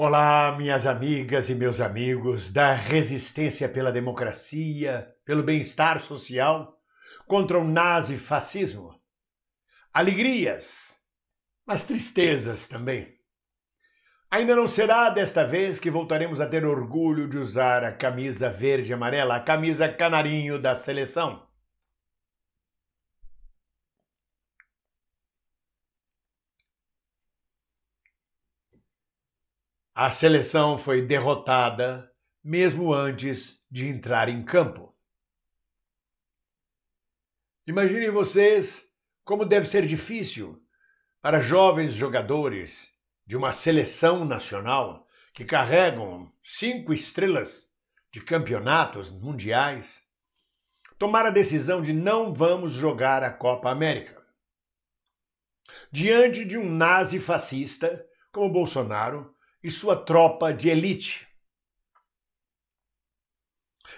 Olá, minhas amigas e meus amigos da resistência pela democracia, pelo bem-estar social, contra o nazifascismo. Alegrias, mas tristezas também. Ainda não será desta vez que voltaremos a ter orgulho de usar a camisa verde e amarela, a camisa canarinho da seleção. A seleção foi derrotada mesmo antes de entrar em campo. Imaginem vocês como deve ser difícil para jovens jogadores de uma seleção nacional que carregam cinco estrelas de campeonatos mundiais tomar a decisão de não vamos jogar a Copa América. Diante de um nazi fascista como Bolsonaro, e sua tropa de elite.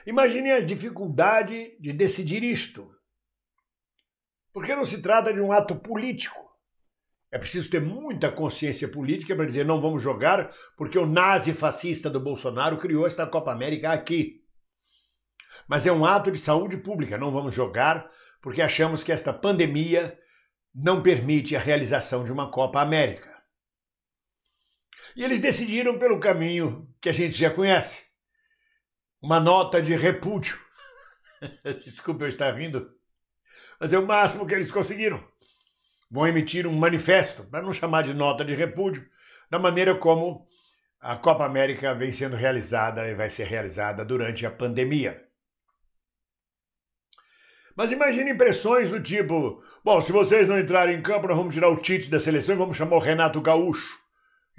Imagine a dificuldade de decidir isto, porque não se trata de um ato político. É preciso ter muita consciência política para dizer não vamos jogar, porque o nazi fascista do Bolsonaro criou esta Copa América aqui. Mas é um ato de saúde pública, não vamos jogar, porque achamos que esta pandemia não permite a realização de uma Copa América. E eles decidiram pelo caminho que a gente já conhece. Uma nota de repúdio. Desculpa eu estar rindo, mas é o máximo que eles conseguiram. Vão emitir um manifesto, para não chamar de nota de repúdio, da maneira como a Copa América vem sendo realizada e vai ser realizada durante a pandemia. Mas imagine impressões do tipo: bom, se vocês não entrarem em campo, nós vamos tirar o Tite da seleção e vamos chamar o Renato Gaúcho.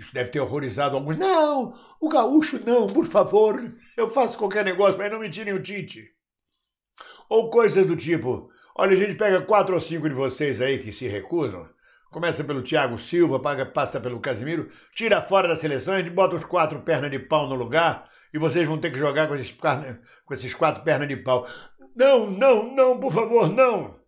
Isso deve ter horrorizado alguns. Não, o gaúcho não, por favor. Eu faço qualquer negócio, mas não me tirem o Tite. Ou coisa do tipo. Olha, a gente pega quatro ou cinco de vocês aí que se recusam. Começa pelo Thiago Silva, passa pelo Casimiro, tira fora da seleção, a gente bota os quatro pernas de pau no lugar e vocês vão ter que jogar com esses, com esses quatro pernas de pau. Não, não, não, por favor, não!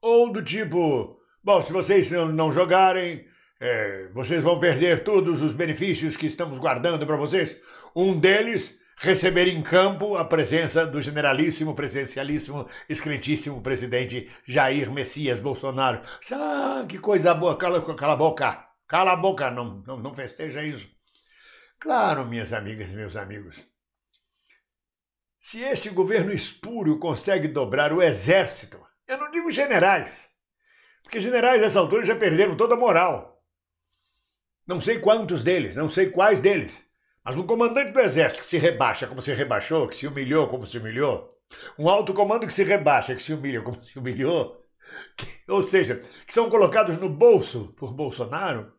Ou do tipo, bom, se vocês não jogarem, é, vocês vão perder todos os benefícios que estamos guardando para vocês. Um deles, receber em campo a presença do generalíssimo, presidencialíssimo, excrentíssimo presidente Jair Messias Bolsonaro. Ah, que coisa boa, cala, cala a boca, cala a boca, não, não, não festeja isso. Claro, minhas amigas e meus amigos. Se este governo espúrio consegue dobrar o exército, eu não digo generais, porque generais nessa altura já perderam toda a moral. Não sei quantos deles, não sei quais deles. Mas um comandante do exército que se rebaixa como se rebaixou, que se humilhou como se humilhou, um alto comando que se rebaixa, que se humilha como se humilhou, que, ou seja, que são colocados no bolso por Bolsonaro,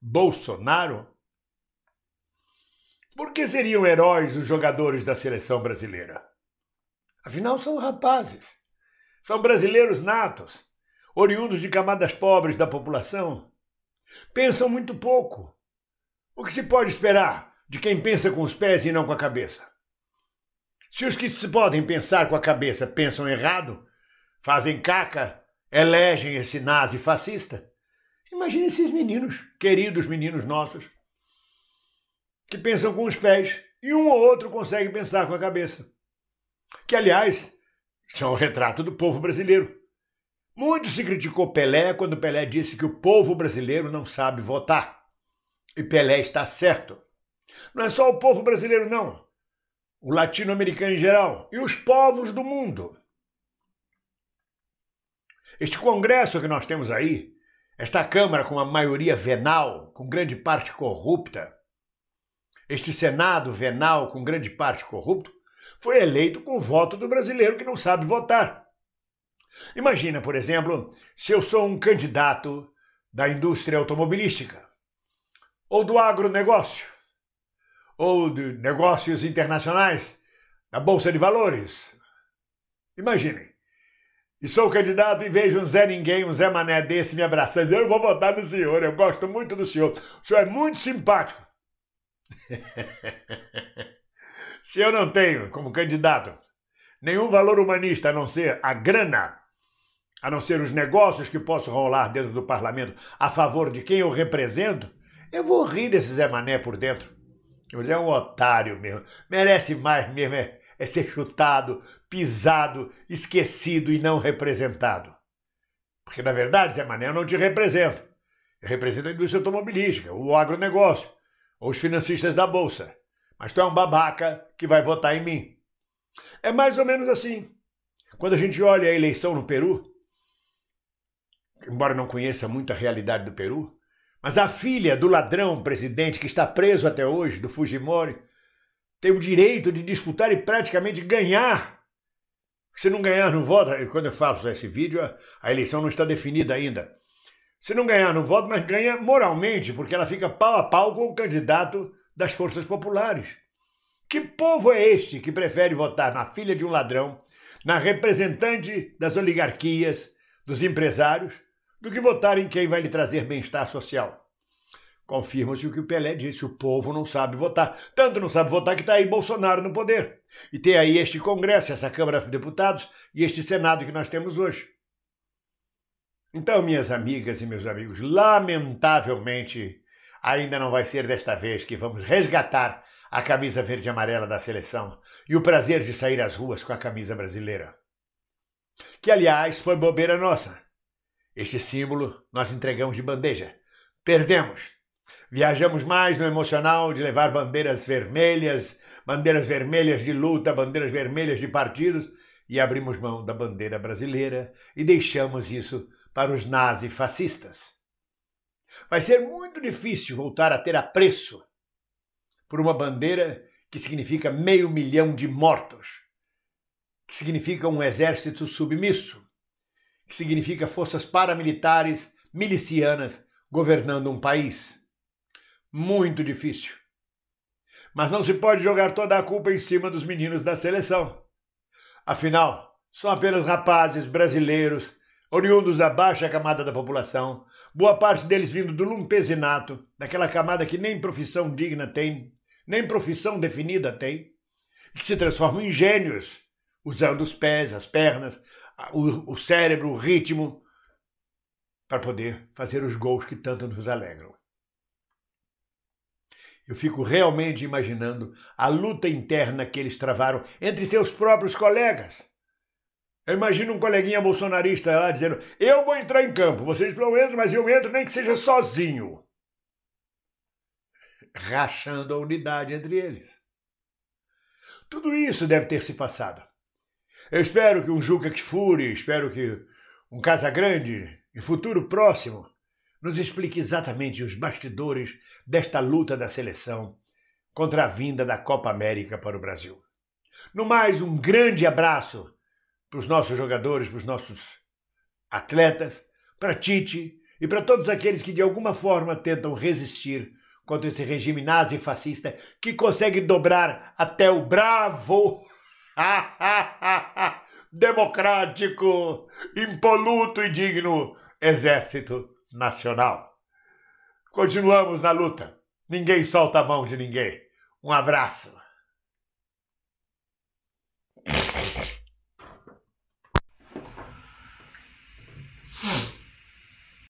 Bolsonaro, por que seriam heróis os jogadores da seleção brasileira? Afinal, são rapazes. São brasileiros natos, oriundos de camadas pobres da população, Pensam muito pouco. O que se pode esperar de quem pensa com os pés e não com a cabeça? Se os que se podem pensar com a cabeça pensam errado, fazem caca, elegem esse nazi fascista, imagine esses meninos, queridos meninos nossos, que pensam com os pés e um ou outro consegue pensar com a cabeça. Que, aliás, são o é retrato do povo brasileiro. Muito se criticou Pelé quando Pelé disse que o povo brasileiro não sabe votar. E Pelé está certo. Não é só o povo brasileiro, não. O latino-americano em geral e os povos do mundo. Este Congresso que nós temos aí, esta Câmara com a maioria venal, com grande parte corrupta, este Senado venal, com grande parte corrupto, foi eleito com o voto do brasileiro que não sabe votar. Imagina, por exemplo, se eu sou um candidato da indústria automobilística, ou do agronegócio, ou de negócios internacionais, da Bolsa de Valores. Imaginem. E sou candidato e vejo um Zé Ninguém, um Zé Mané desse me abraçando. Eu vou votar no senhor, eu gosto muito do senhor. O senhor é muito simpático. Se eu não tenho, como candidato, nenhum valor humanista a não ser a grana, a não ser os negócios que posso rolar dentro do parlamento a favor de quem eu represento, eu vou rir desse Zé Mané por dentro. Ele é um otário mesmo. Merece mais mesmo é, é ser chutado, pisado, esquecido e não representado. Porque, na verdade, Zé Mané, eu não te represento. Eu represento a indústria automobilística, o agronegócio, ou os financistas da Bolsa. Mas tu é um babaca que vai votar em mim. É mais ou menos assim. Quando a gente olha a eleição no Peru, embora não conheça muito a realidade do Peru, mas a filha do ladrão presidente que está preso até hoje, do Fujimori, tem o direito de disputar e praticamente ganhar. Se não ganhar, não vota. Quando eu falo esse vídeo, a eleição não está definida ainda. Se não ganhar, não vota, mas ganha moralmente, porque ela fica pau a pau com o candidato das forças populares. Que povo é este que prefere votar na filha de um ladrão, na representante das oligarquias, dos empresários, do que votar em quem vai lhe trazer bem-estar social. Confirma-se o que o Pelé disse: o povo não sabe votar. Tanto não sabe votar que está aí Bolsonaro no poder. E tem aí este Congresso, essa Câmara de Deputados e este Senado que nós temos hoje. Então, minhas amigas e meus amigos, lamentavelmente, ainda não vai ser desta vez que vamos resgatar a camisa verde e amarela da seleção e o prazer de sair às ruas com a camisa brasileira. Que, aliás, foi bobeira nossa este símbolo nós entregamos de bandeja. Perdemos. Viajamos mais no emocional de levar bandeiras vermelhas, bandeiras vermelhas de luta, bandeiras vermelhas de partidos, e abrimos mão da bandeira brasileira e deixamos isso para os nazi-fascistas. Vai ser muito difícil voltar a ter apreço por uma bandeira que significa meio milhão de mortos, que significa um exército submisso, que significa forças paramilitares milicianas governando um país. Muito difícil. Mas não se pode jogar toda a culpa em cima dos meninos da seleção. Afinal, são apenas rapazes brasileiros, oriundos da baixa camada da população, boa parte deles vindo do lumpesinato, daquela camada que nem profissão digna tem, nem profissão definida tem, que se transformam em gênios, usando os pés, as pernas, o, o cérebro, o ritmo, para poder fazer os gols que tanto nos alegram. Eu fico realmente imaginando a luta interna que eles travaram entre seus próprios colegas. Eu imagino um coleguinha bolsonarista lá dizendo: Eu vou entrar em campo, vocês não entram, mas eu entro nem que seja sozinho. Rachando a unidade entre eles. Tudo isso deve ter se passado. Eu espero que um Juca Kfouri, espero que um Casagrande, em futuro próximo, nos explique exatamente os bastidores desta luta da seleção contra a vinda da Copa América para o Brasil. No mais, um grande abraço para os nossos jogadores, para os nossos atletas, para Tite e para todos aqueles que de alguma forma tentam resistir contra esse regime nazi fascista que consegue dobrar até o bravo democrático, impoluto e digno Exército Nacional. Continuamos na luta. Ninguém solta a mão de ninguém. Um abraço.